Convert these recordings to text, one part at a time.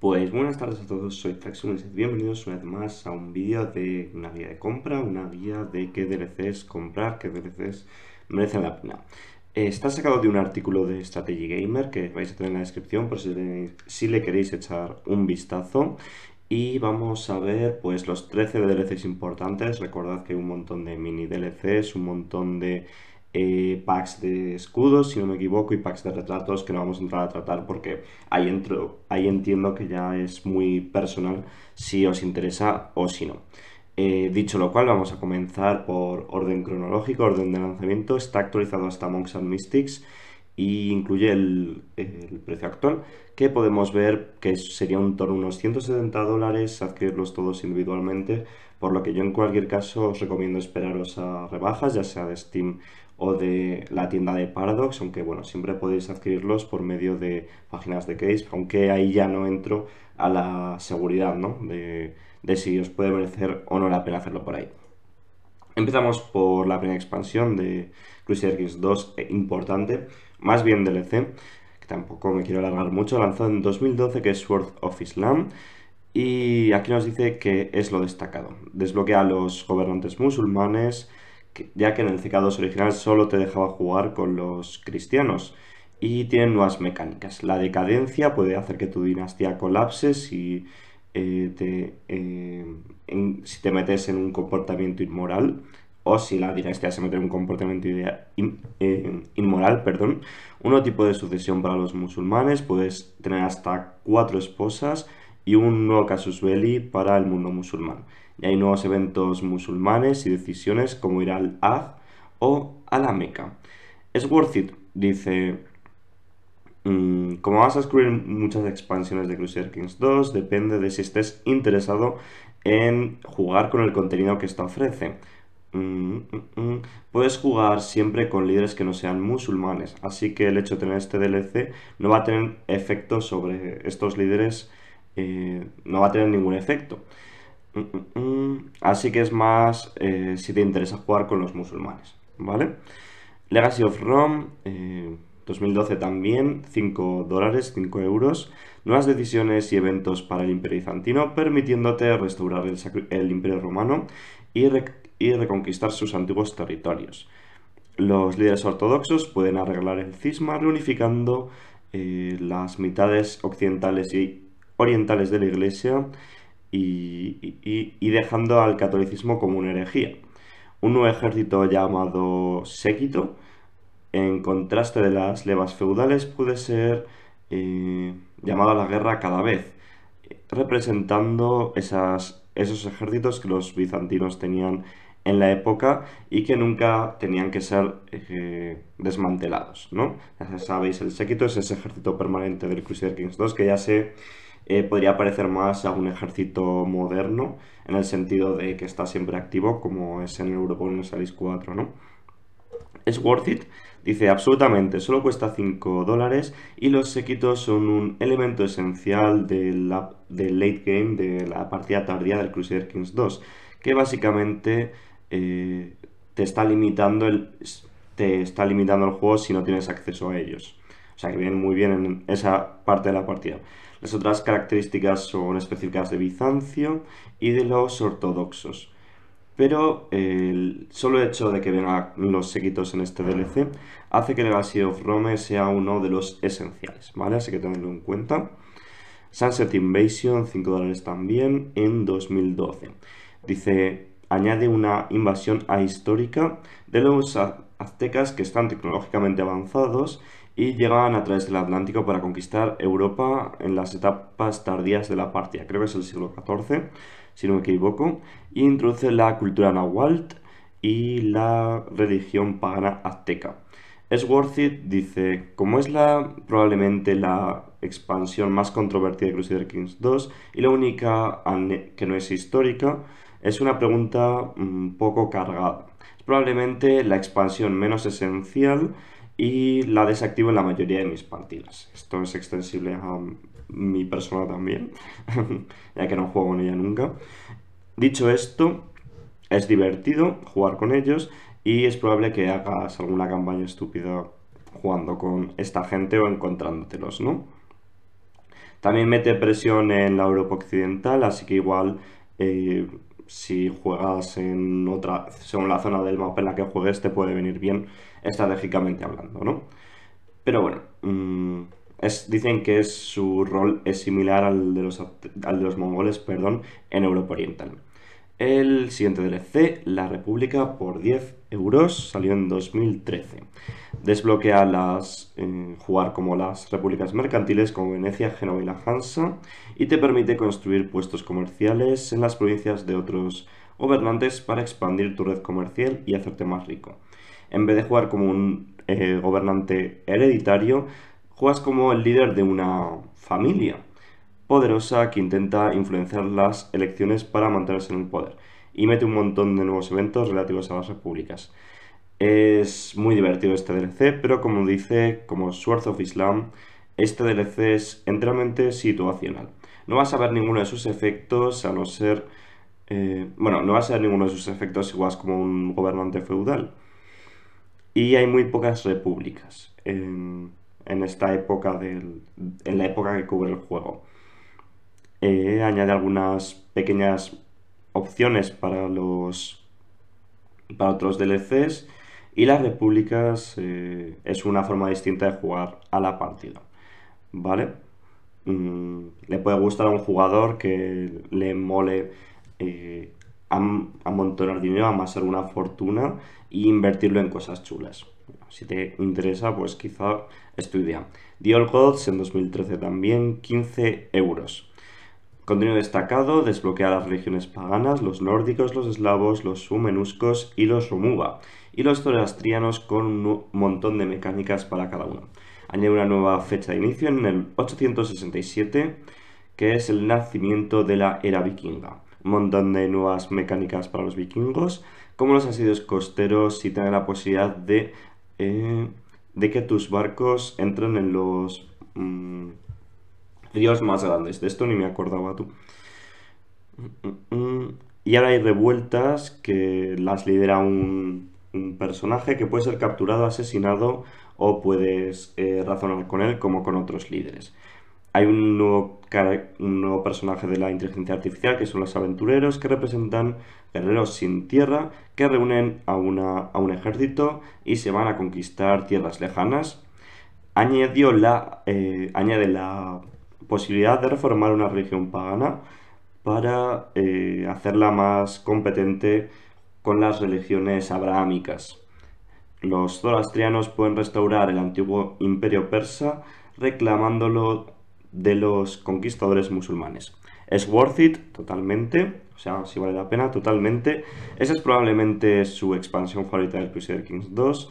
Pues buenas tardes a todos, soy Taxones bienvenidos una vez más a un vídeo de una guía de compra, una guía de qué DLCs comprar, qué DLCs merecen la pena. Eh, está sacado de un artículo de Strategy Gamer que vais a tener en la descripción por si le, queréis echar un vistazo. Y vamos a ver pues los 13 DLCs importantes, recordad que hay un montón de mini DLCs, un montón de eh, packs de escudos, si no me equivoco, y packs de retratos que no vamos a entrar a tratar porque ahí, ahí entiendo que ya es muy personal si os interesa o si no. Eh, dicho lo cual, vamos a comenzar por orden cronológico, orden de lanzamiento. Está actualizado hasta Monks and Mystics incluye el, precio actual, que podemos ver que sería un torno unos 170 dólares adquirirlos todos individualmente, por lo que yo en cualquier caso os recomiendo esperaros a rebajas, ya sea de Steam o de la tienda de Paradox, aunque bueno, siempre podéis adquirirlos por medio de páginas de case, aunque ahí ya no entro a la seguridad, De, si os puede merecer o no la pena hacerlo por ahí. Empezamos por la primera expansión de Crusader Kings 2, eh, importante, más bien DLC, e que tampoco me quiero alargar mucho, lanzado en 2012 que es World of Islam. Y aquí nos dice que es lo destacado. Desbloquea a los gobernantes musulmanes, ya que en el C2 original solo te dejaba jugar con los cristianos. Y tienen nuevas mecánicas. La decadencia puede hacer que tu dinastía colapse si eh, eh, te metes en un comportamiento inmoral o si la dinastía se mete en un comportamiento eh, inmoral, perdón, uno tipo de sucesión para los musulmanes, puedes tener hasta cuatro esposas y un nuevo casus belli para el mundo musulmán. Y hay nuevos eventos musulmanes y decisiones como ir al Haz o a la Meca. Es worth it, dice mm, como vas a descubrir muchas expansiones de Crusader Kings 2, depende de si estés interesado en jugar con el contenido que esta ofrece. Mm, mm, mm. Puedes jugar siempre con líderes que no sean musulmanes, así que el hecho de tener este DLC no va a tener efecto sobre estos líderes, eh, no va a tener ningún efecto. Así que es más eh, si te interesa jugar con los musulmanes, ¿vale? Legacy of Rome, 2012 eh, también, 5 dólares, 5 euros, nuevas decisiones y eventos para el Imperio Bizantino, permitiéndote restaurar el, el Imperio Romano y, y reconquistar sus antiguos territorios. Los líderes ortodoxos pueden arreglar el cisma reunificando eh, las mitades occidentales y orientales de la Iglesia y, dejando al catolicismo como una herejía. Un nuevo ejército llamado séquito, en contraste de las levas feudales, puede ser eh, llamado a la guerra cada vez, representando esas, esos ejércitos que los bizantinos tenían en la época y que nunca tenían que ser eh, desmantelados, ¿no? Ya sabéis, el séquito es ese ejército permanente del Crusader Kings 2 que ya sé eh, podría parecer más a un ejército moderno en el sentido de que está siempre activo como es en el Europol en 4, ¿no? Es worth it, dice absolutamente, solo cuesta 5 dólares y los séquitos son un elemento esencial del late game, de la partida tardía del Crusader Kings 2, que básicamente eh, te está limitando el te está limitando el juego si no tienes acceso a ellos. O sea que vienen muy bien en esa parte de la partida. Las otras características son específicas de Bizancio y de los ortodoxos. Pero el solo hecho de que vengan los sequitos en este DLC hace que Legacy of Rome sea uno de los esenciales, ¿vale? Así que tenedlo en cuenta. Sunset Invasion, 5 dólares también, en 2012. Dice, añade una invasión ahistórica de los aztecas que están tecnológicamente avanzados y llegan a través del Atlántico para conquistar Europa en las etapas tardías de la partida creo que es el siglo XIV, si no me equivoco, e introduce la cultura náhuatl y la religión pagana azteca. Es worth it, dice, como es la probablemente la expansión más controvertida de Crusader Kings 2 y la única que no es histórica, es una pregunta un mm, poco cargada. Es probablemente la expansión menos esencial y la desactivo en la mayoría de mis partidas. Esto es extensible a mi persona también, ya que no juego con ella nunca. Dicho esto, es divertido jugar con ellos y es probable que hagas alguna campaña estúpida jugando con esta gente o encontrándotelos, ¿no? También mete presión en la Europa Occidental, así que igual eh, si juegas en otra, según la zona del mapa en la que juegues, te puede venir bien estratégicamente hablando, ¿no? Pero bueno, mm, es, dicen que es, su rol es similar al de los, al de los mongoles perdón, en Europa Oriental. El siguiente DLC, La República, por 10 euros, salió en 2013. Desbloquea las eh, jugar como las repúblicas mercantiles como Venecia, Genova y la Hansa y te permite construir puestos comerciales en las provincias de otros gobernantes para expandir tu red comercial y hacerte más rico. En vez de jugar como un eh, gobernante hereditario, juegas como el líder de una familia poderosa que intenta influenciar las elecciones para mantenerse en el poder y mete un montón de nuevos eventos relativos a las repúblicas. Es muy divertido este DLC, pero como dice, como Sword of Islam, este DLC es enteramente situacional. No vas a ver ninguno de sus efectos a no ser... Eh, bueno, no vas a ver ninguno de sus efectos igual como un gobernante feudal. Y hay muy pocas repúblicas en, en esta época del... en la época que cubre el juego. Eh, añade algunas pequeñas opciones para los para otros DLCs y las repúblicas eh, es una forma distinta de jugar a la partida vale mm, le puede gustar a un jugador que le mole eh, amontonar dinero amasar una fortuna e invertirlo en cosas chulas si te interesa, pues quizá estudia. Old Gods en 2013 también, 15 euros. Contenido destacado, desbloquea las religiones paganas, los nórdicos, los eslavos, los sumenuscos y los romuba y los zoroastrianos con un montón de mecánicas para cada uno. Añade una nueva fecha de inicio en el 867, que es el nacimiento de la era vikinga. Un montón de nuevas mecánicas para los vikingos, como los asidos costeros y tener la posibilidad de, eh, de que tus barcos entren en los... Mm, dios más grandes. De esto ni me acordaba tú. Y ahora hay revueltas que las lidera un, personaje que puede ser capturado, asesinado o puedes eh, razonar con él como con otros líderes. Hay un nuevo, personaje de la inteligencia artificial que son los aventureros que representan guerreros sin tierra que reúnen a, una, a un ejército y se van a conquistar tierras lejanas. Añadió la, eh, añade la posibilidad de reformar una religión pagana para eh, hacerla más competente con las religiones abrahámicas. Los zoroastrianos pueden restaurar el antiguo imperio persa reclamándolo de los conquistadores musulmanes. Es worth it totalmente, o sea, si vale la pena totalmente. Esa es probablemente su expansión favorita del Crusader Kings 2,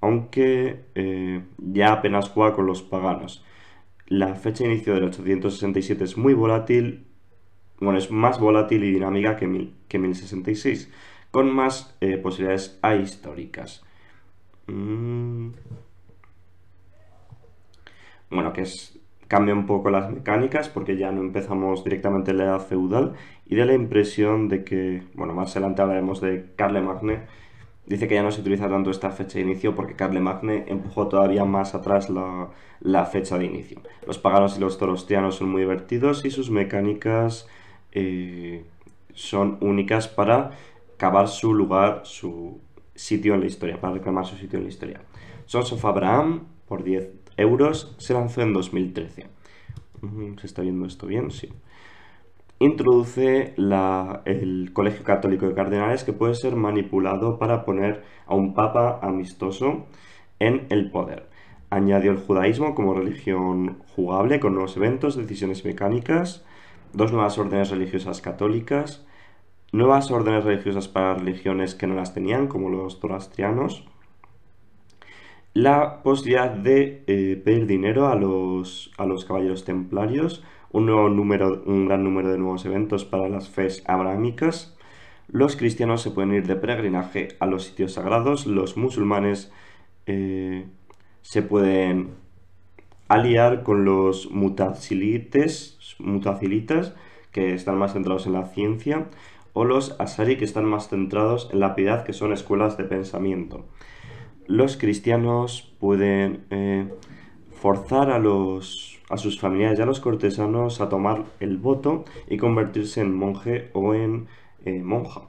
aunque eh, ya apenas juega con los paganos. La fecha de inicio del 867 es muy volátil, bueno, es más volátil y dinámica que, que 1066, con más eh, posibilidades ahistóricas. Mm. Bueno, que cambia un poco las mecánicas porque ya no empezamos directamente en la edad feudal y da la impresión de que, bueno, más adelante hablaremos de Carlemagne Dice que ya no se utiliza tanto esta fecha de inicio porque Carle Magne empujó todavía más atrás la, fecha de inicio. Los paganos y los torostianos son muy divertidos y sus mecánicas eh, son únicas para cavar su lugar, su sitio en la historia, para reclamar su sitio en la historia. Sons of Abraham, por 10 euros, se lanzó en 2013. Mm, ¿Se está viendo esto bien? Sí introduce el Colegio Católico de Cardenales que puede ser manipulado para poner a un papa amistoso en el poder. Añadió el judaísmo como religión jugable con nuevos eventos, decisiones mecánicas, dos nuevas órdenes religiosas católicas, nuevas órdenes religiosas para religiones que no las tenían, como los torastrianos, la posibilidad de eh, pedir dinero a los caballeros templarios, un, un gran número de nuevos eventos para las fes abrahámicas. Los cristianos se pueden ir de peregrinaje a los sitios sagrados. Los musulmanes eh, se pueden aliar con los mutazilites, mutazilitas, que están más centrados en la ciencia, o los asari, que están más centrados en la piedad, que son escuelas de pensamiento. Los cristianos pueden eh, forzar a los a sus familias y a los cortesanos a tomar el voto y convertirse en monje o en eh, monja.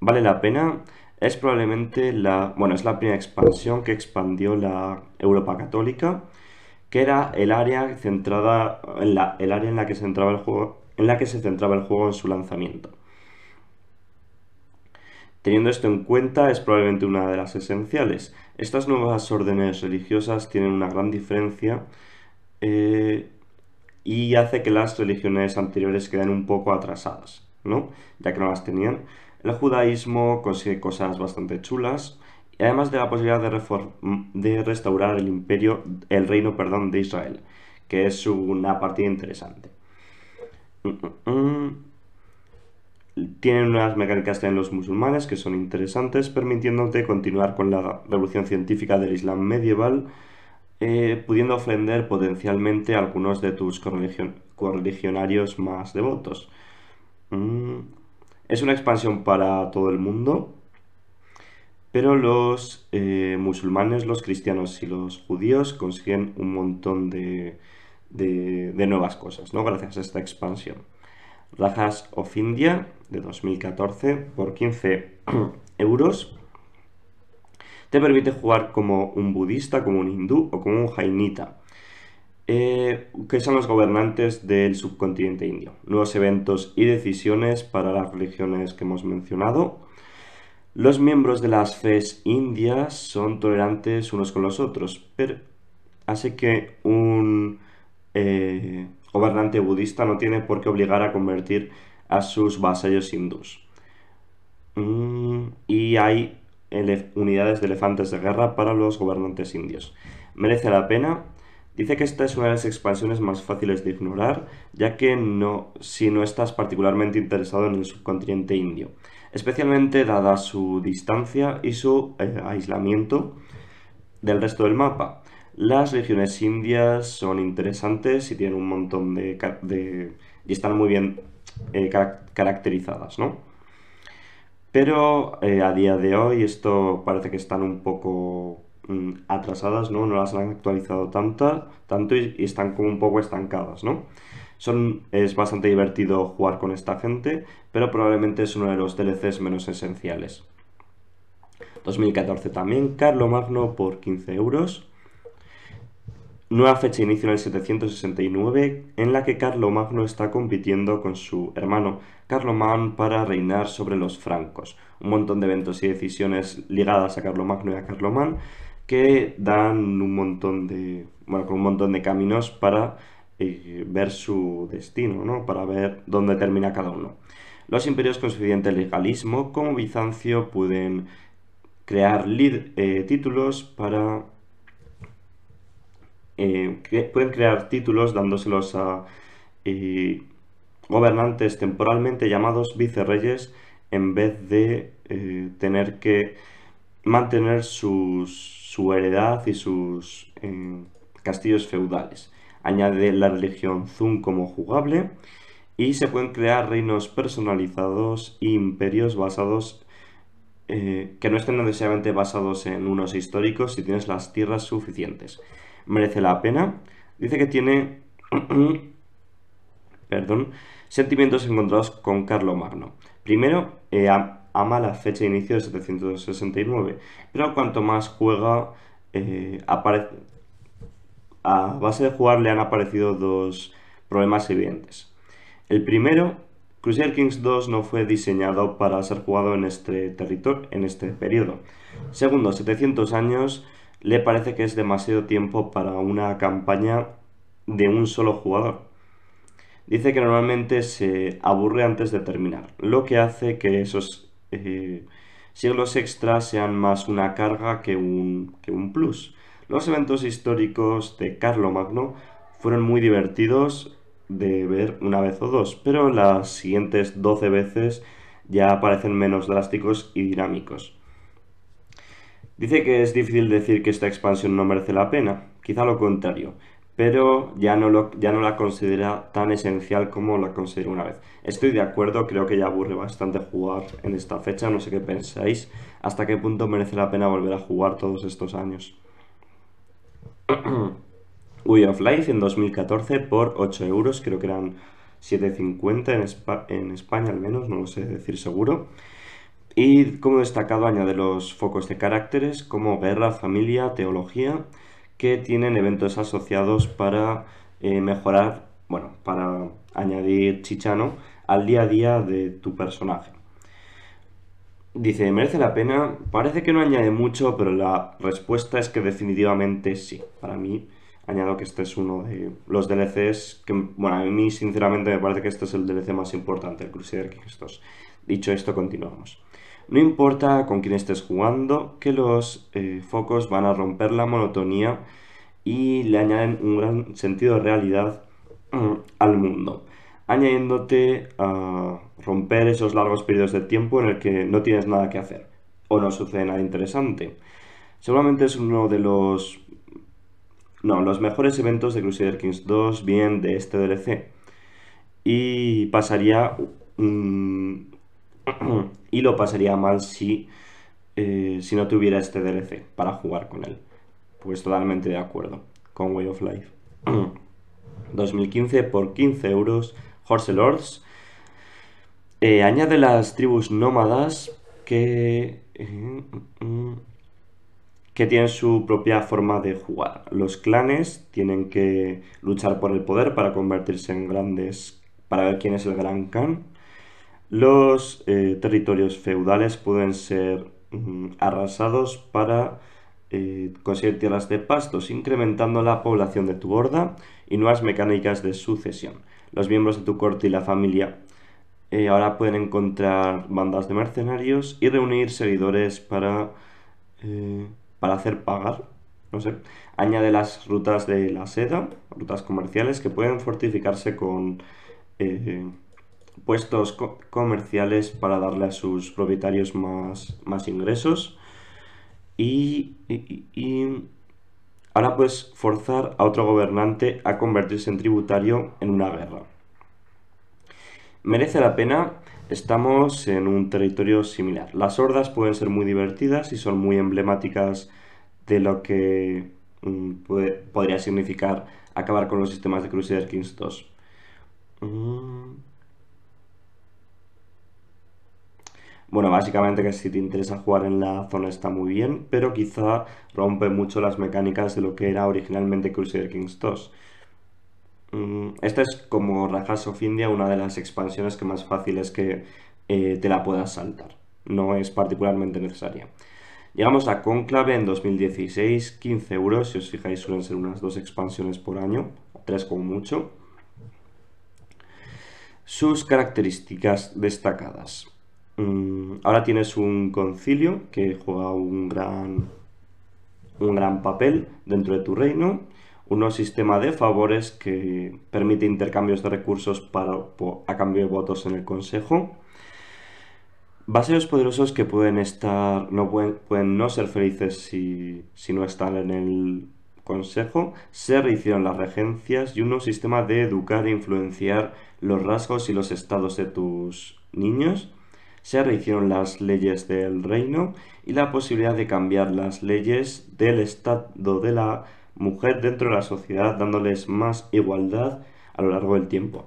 ¿Vale la pena? Es probablemente la, bueno, es la primera expansión que expandió la Europa católica, que era el área centrada en la, el área en la que se centraba el juego, en la que se centraba el juego en su lanzamiento. Teniendo esto en cuenta, es probablemente una de las esenciales. Estas nuevas órdenes religiosas tienen una gran diferencia eh, y hace que las religiones anteriores queden un poco atrasadas, ¿no? Ya que no las tenían. El judaísmo consigue cosas bastante chulas, y además de la posibilidad de, restaurar el imperio, el reino, perdón, de Israel, que es una partida interesante. Tienen unas mecánicas en los musulmanes que son interesantes, permitiéndote continuar con la revolución científica del Islam medieval, eh, pudiendo ofender potencialmente a algunos de tus correligionarios más devotos. Mm, es una expansión para todo el mundo, pero los eh, musulmanes, los cristianos y los judíos consiguen un montón de, nuevas cosas, ¿no? Gracias a esta expansión. Rajas of India de 2014 por 15 euros te permite jugar como un budista, como un hindú o como un jainita. Eh, que son los gobernantes del subcontinente indio. Nuevos eventos y decisiones para las religiones que hemos mencionado. Los miembros de las fes indias son tolerantes unos con los otros, pero hace que un eh, gobernante budista no tiene por qué obligar a convertir a sus vasallos hindús. Mm, y hay unidades de elefantes de guerra para los gobernantes indios. Merece la pena. Dice que esta es una de las expansiones más fáciles de ignorar, ya que no, si no estás particularmente interesado en el subcontinente indio, especialmente dada su distancia y su eh, aislamiento del resto del mapa. Las regiones indias son interesantes y tienen un montón de... y están muy bien eh, caracterizadas, ¿no? Pero eh, a día de hoy esto parece que están un poco mm, atrasadas, ¿no? No las han actualizado tanto y, están como un poco estancadas, ¿no? Son, es bastante divertido jugar con esta gente, pero probablemente es uno de los DLCs menos esenciales. 2014 también, Carlo Magno por 15 euros. Nueva fecha inicio en el 769 en la que Carlomagno está compitiendo con su hermano Carlomán para reinar sobre los francos. Un montón de eventos y decisiones ligadas a Carlomagno y a Carlomán que dan un montón de, bueno, con un montón de caminos para eh, ver su destino, ¿no? para ver dónde termina cada uno. Los imperios con suficiente legalismo como Bizancio pueden crear eh, títulos para eh, pueden crear títulos dándoselos a eh, gobernantes temporalmente llamados vicerreyes en vez de eh, tener que mantener su heredad y sus castillos feudales. Añade la religión Zun como jugable y se pueden crear reinos personalizados e imperios basados que no estén necesariamente basados en unos históricos si tienes las tierras suficientes merece la pena. Dice que tiene, perdón, sentimientos encontrados con Carlo Magno. Primero, eh, ama la fecha de inicio de 769, pero cuanto más juega, eh, aparece... A base de jugar le han aparecido dos problemas evidentes. El primero, Crusader Kings 2 no fue diseñado para ser jugado en este territorio, en este periodo. Segundo, 700 años le parece que es demasiado tiempo para una campaña de un solo jugador. Dice que normalmente se aburre antes de terminar, lo que hace que esos eh, siglos extras sean más una carga que un, que un plus. Los eventos históricos de Carlomagno fueron muy divertidos de ver una vez o dos, pero las siguientes 12 veces ya parecen menos drásticos y dinámicos. Dice que es difícil decir que esta expansión no merece la pena, quizá lo contrario, pero ya no, la considera tan esencial como la consideró una vez. Estoy de acuerdo, creo que ya aburre bastante jugar en esta fecha, no sé qué pensáis, hasta qué punto merece la pena volver a jugar todos estos años. Wii of Life en 2014 por 8 euros, creo que eran 7,50 en, en España al menos, no lo sé decir seguro. Y como destacado añade los focos de caracteres como guerra, familia, teología, que tienen eventos asociados para eh, mejorar, bueno, para añadir chichano al día a día de tu personaje. Dice, merece la pena, parece que no añade mucho, pero la respuesta es que definitivamente sí. Para mí, añado que este es uno de los DLCs que, bueno, a mí sinceramente me parece que este es el DLC más importante, el Crusader que 2. Dicho esto, continuamos. No importa con quién estés jugando, que los eh, focos van a romper la monotonía y le añaden un gran sentido de realidad mm, al mundo, añadiéndote a romper esos largos periodos de tiempo en el que no tienes nada que hacer o no sucede nada interesante. Seguramente es uno de los... No, los mejores eventos de Crusader Kings 2 bien de este DLC. Y pasaría... un. y lo pasaría mal si, eh, si no tuviera este DLC para jugar con él. Pues totalmente de acuerdo con Way of Life. 2015 por 15 euros, Horse Lords. Eh, añade las tribus nómadas que, eh, mm, mm, que tienen su propia forma de jugar. Los clanes tienen que luchar por el poder para convertirse en grandes, para ver quién es el gran Khan. Los eh, territorios feudales pueden ser mm, arrasados para eh, conseguir tierras de pastos, incrementando la población de tu borda y nuevas mecánicas de sucesión. Los miembros de tu corte y la familia eh, ahora pueden encontrar bandas de mercenarios y reunir seguidores para, para hacer pagar. No sé. Añade las rutas de la seda, rutas comerciales que pueden fortificarse con puestos comerciales para darle a sus propietarios más, más ingresos. Y, ahora pues forzar a otro gobernante a convertirse en tributario en una guerra. Merece la pena, estamos en un territorio similar. Las hordas pueden ser muy divertidas y son muy emblemáticas de lo que mm, podría significar acabar con los sistemas de Crusader Kings 2. Bueno, básicamente que si te interesa jugar en la zona está muy bien, pero quizá rompe mucho las mecánicas de lo que era originalmente Crusader Kings 2. Mm, esta es como Rajas of India, una de las expansiones que más fácil es que eh, te la puedas saltar. No es particularmente necesaria. Llegamos a Conclave en 2016, 15 euros, si os fijáis suelen ser unas dos expansiones por año, tres como mucho. Sus características destacadas. Mm, ahora tienes un concilio que juega un gran, un gran papel dentro de tu reino, un sistema de favores que permite intercambios de recursos para, a cambio de votos en el consejo, vasallos poderosos que pueden estar no pueden, no ser felices si, no están en el consejo, se rehicieron las regencias y un sistema de educar e influenciar los rasgos y los estados de tus niños se rehicieron las leyes del reino y la posibilidad de cambiar las leyes del estado de la mujer dentro de la sociedad, dándoles más igualdad a lo largo del tiempo.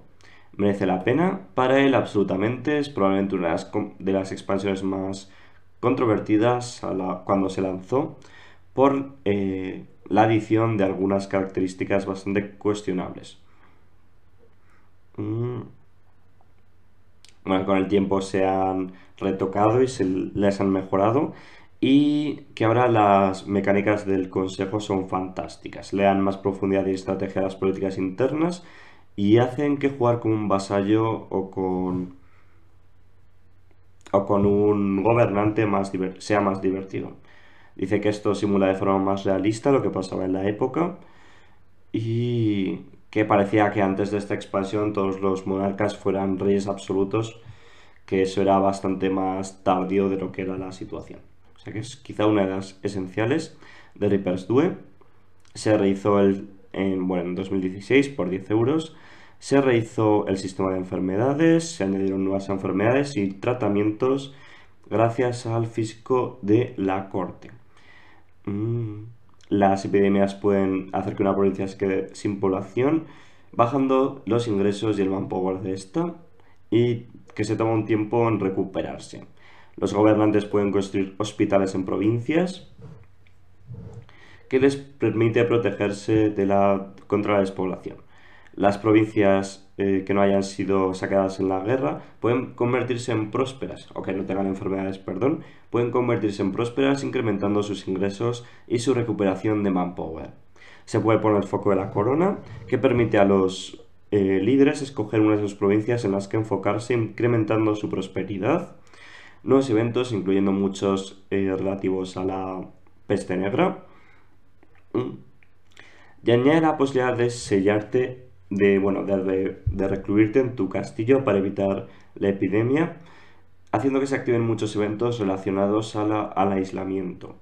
Merece la pena, para él absolutamente, es probablemente una de las, expansiones más controvertidas cuando se lanzó por eh, la adición de algunas características bastante cuestionables. Mm con el tiempo se han retocado y se les han mejorado y que ahora las mecánicas del Consejo son fantásticas, le dan más profundidad y estrategia a las políticas internas y hacen que jugar con un vasallo o con o con un gobernante más sea más divertido. Dice que esto simula de forma más realista lo que pasaba en la época y que parecía que antes de esta expansión todos los monarcas fueran reyes absolutos, que eso era bastante más tardío de lo que era la situación. O sea que es quizá una de las esenciales de Reapers 2 Se rehizo el, en, bueno, en 2016 por 10 euros. Se rehizo el sistema de enfermedades, se añadieron nuevas enfermedades y tratamientos gracias al físico de la corte. Mm las epidemias pueden hacer que una provincia se quede sin población, bajando los ingresos y el manpower de esta, y que se tome un tiempo en recuperarse. Los gobernantes pueden construir hospitales en provincias, que les permite protegerse de la, contra la despoblación. Las provincias eh, que no hayan sido saqueadas en la guerra, pueden convertirse en prósperas, o que no tengan enfermedades, perdón, pueden convertirse en prósperas incrementando sus ingresos y su recuperación de manpower. Se puede poner el foco de la corona, que permite a los eh, líderes escoger una de sus provincias en las que enfocarse incrementando su prosperidad. Nuevos eventos, incluyendo muchos eh, relativos a la peste negra. Y añade la posibilidad de sellarte de, bueno, de, de recluirte en tu castillo para evitar la epidemia, haciendo que se activen muchos eventos relacionados al aislamiento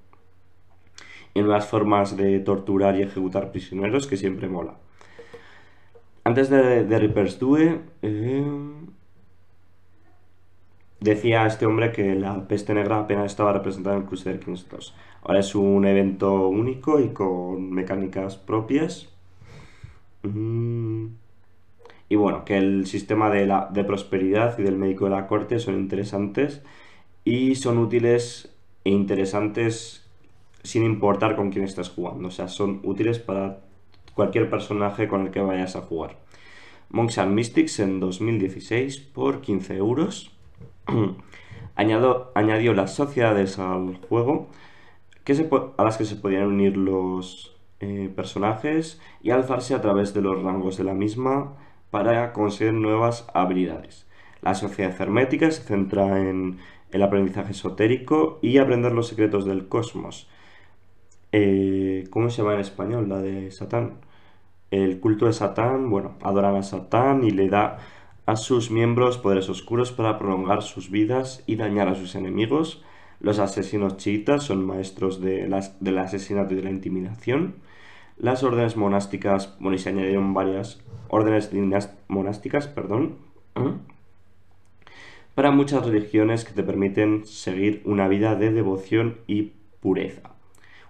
y nuevas formas de torturar y ejecutar prisioneros que siempre mola. Antes de, de Reapers Due, eh, decía este hombre que la peste negra apenas estaba representada en Crusader Kings 2. Ahora es un evento único y con mecánicas propias. Mm. Y bueno, que el sistema de, la, de prosperidad y del médico de la corte son interesantes y son útiles e interesantes sin importar con quién estás jugando. O sea, son útiles para cualquier personaje con el que vayas a jugar. Monks and Mystics en 2016 por 15 euros. añadió las sociedades al juego que se, a las que se podían unir los, eh, personajes y alzarse a través de los rangos de la misma para conseguir nuevas habilidades. La sociedad hermética se centra en el aprendizaje esotérico y aprender los secretos del cosmos. Eh, ¿Cómo se llama en español la de Satán? El culto de Satán, bueno, adoran a Satán y le da a sus miembros poderes oscuros para prolongar sus vidas y dañar a sus enemigos. Los asesinos chiitas son maestros del asesinato y de la intimidación. Las órdenes monásticas, bueno, y se añadieron varias órdenes monásticas, perdón, para muchas religiones que te permiten seguir una vida de devoción y pureza.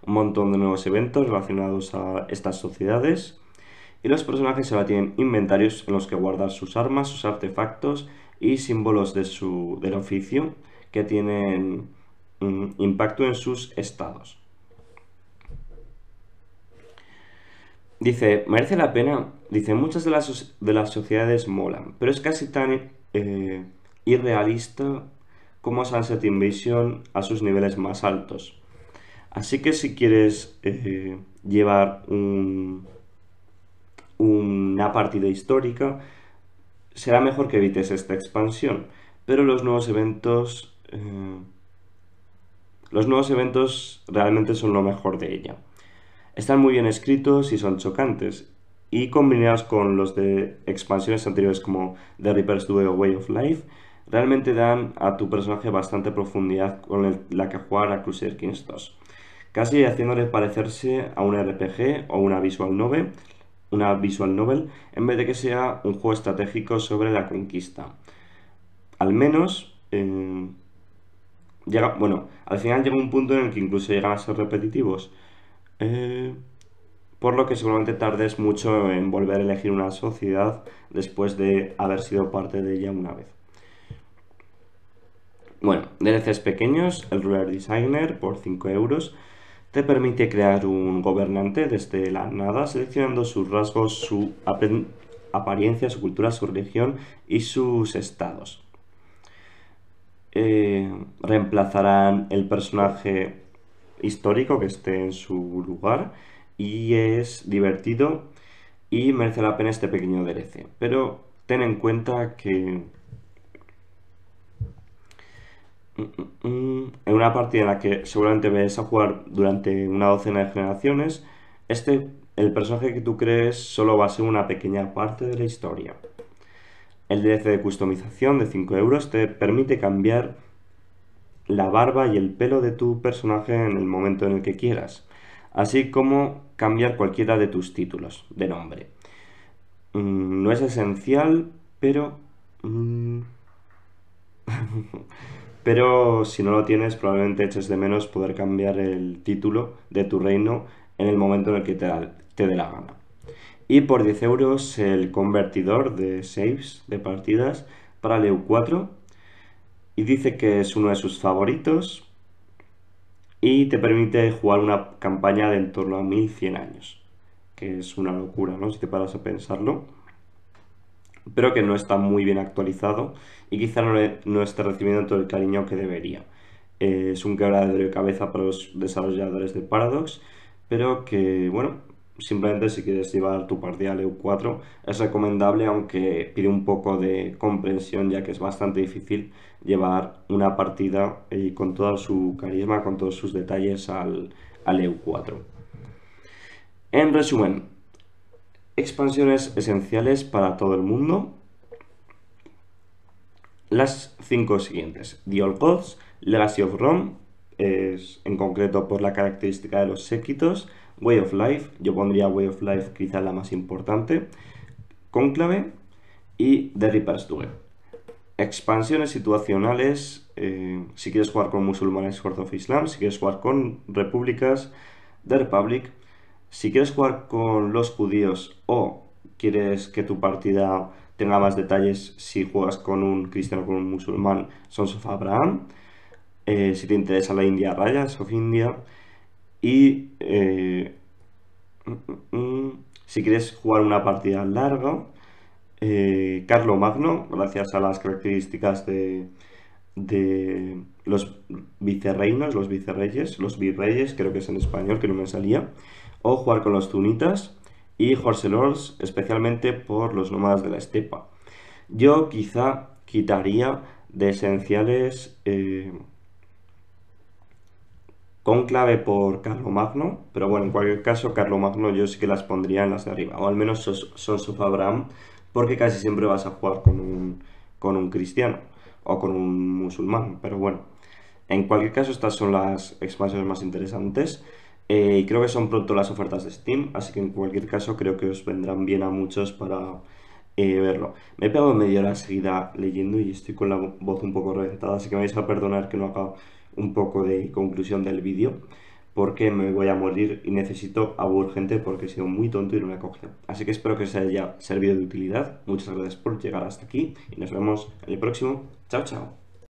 Un montón de nuevos eventos relacionados a estas sociedades y los personajes ahora tienen inventarios en los que guardar sus armas, sus artefactos y símbolos de su, del oficio que tienen impacto en sus estados. Dice, merece la pena. Dice, muchas de las, de las sociedades molan, pero es casi tan eh, irrealista como Sunset Invasion a sus niveles más altos. Así que si quieres eh, llevar una partida histórica, será mejor que evites esta expansión. Pero los nuevos eventos... Eh, los nuevos eventos realmente son lo mejor de ella. Están muy bien escritos y son chocantes, y combinados con los de expansiones anteriores como The Reaper's Duo Way of Life, realmente dan a tu personaje bastante profundidad con la que jugar a Crusader Kings 2, casi haciéndole parecerse a un RPG o una visual novel, una visual novel, en vez de que sea un juego estratégico sobre la conquista. Al menos, eh, llega, bueno, al final llega un punto en el que incluso llegan a ser repetitivos, eh, por lo que seguramente tardes mucho en volver a elegir una sociedad después de haber sido parte de ella una vez. Bueno, veces pequeños, el Ruler Designer por 5 euros te permite crear un gobernante desde la nada, seleccionando sus rasgos, su apariencia, su cultura, su religión y sus estados. Eh, reemplazarán el personaje histórico que esté en su lugar y es divertido y merece la pena este pequeño DLC. Pero ten en cuenta que en una partida en la que seguramente vais a jugar durante una docena de generaciones, este, el personaje que tú crees solo va a ser una pequeña parte de la historia. El DLC de customización de 5 euros te permite cambiar la barba y el pelo de tu personaje en el momento en el que quieras, así como cambiar cualquiera de tus títulos de nombre. Mm, no es esencial, pero... Mm, pero si no lo tienes, probablemente eches de menos poder cambiar el título de tu reino en el momento en el que te, dé la gana. Y por 10 euros el convertidor de saves de partidas para leo 4 y dice que es uno de sus favoritos y te permite jugar una campaña de en torno a 1100 años, que es una locura, ¿no? Si te paras a pensarlo. Pero que no está muy bien actualizado y quizá no, esté recibiendo todo el cariño que debería. Eh, es un quebradero de cabeza para los desarrolladores de Paradox, pero que, bueno, Simplemente si quieres llevar tu partida al EU4 es recomendable, aunque pide un poco de comprensión ya que es bastante difícil llevar una partida eh, con todo su carisma, con todos sus detalles al, EU4. En resumen, expansiones esenciales para todo el mundo. Las cinco siguientes, The Old Gods, Legacy of Rome, es en concreto por la característica de los séquitos, Way of Life, yo pondría Way of Life quizá la más importante, Conclave y The Reaper's Duel. Expansiones situacionales, eh, si quieres jugar con musulmanes, Sword of Islam, si quieres jugar con repúblicas, The Republic, si quieres jugar con los judíos o quieres que tu partida tenga más detalles si juegas con un cristiano o con un musulmán, Sons of Abraham. Eh, si te interesa la India, Rayas of India. Y eh, mm, mm, mm, si quieres jugar una partida larga, eh, Carlo Magno, gracias a las características de, de los vicerreinos, los vicerreyes, los virreyes, creo que es en español, que no me salía, o jugar con los tunitas y Horse Lords, especialmente por los nómadas de la estepa. Yo quizá quitaría de esenciales eh, clave por Carlomagno, pero bueno, en cualquier caso, Carlomagno yo sí que las pondría en las de arriba, o al menos son of Abraham, porque casi siempre vas a jugar con un, con un cristiano o con un musulmán, pero bueno. En cualquier caso, estas son las expansiones más interesantes. Eh, y creo que son pronto las ofertas de Steam, así que en cualquier caso creo que os vendrán bien a muchos para eh, verlo. Me he pegado media hora seguida leyendo y estoy con la voz un poco reventada, así que me vais a perdonar que no acabo un poco de conclusión del vídeo porque me voy a morir y necesito agua urgente porque he sido muy tonto y no me cogido. Así que espero que os haya servido de utilidad. Muchas gracias por llegar hasta aquí y nos vemos en el próximo. Chao, chao.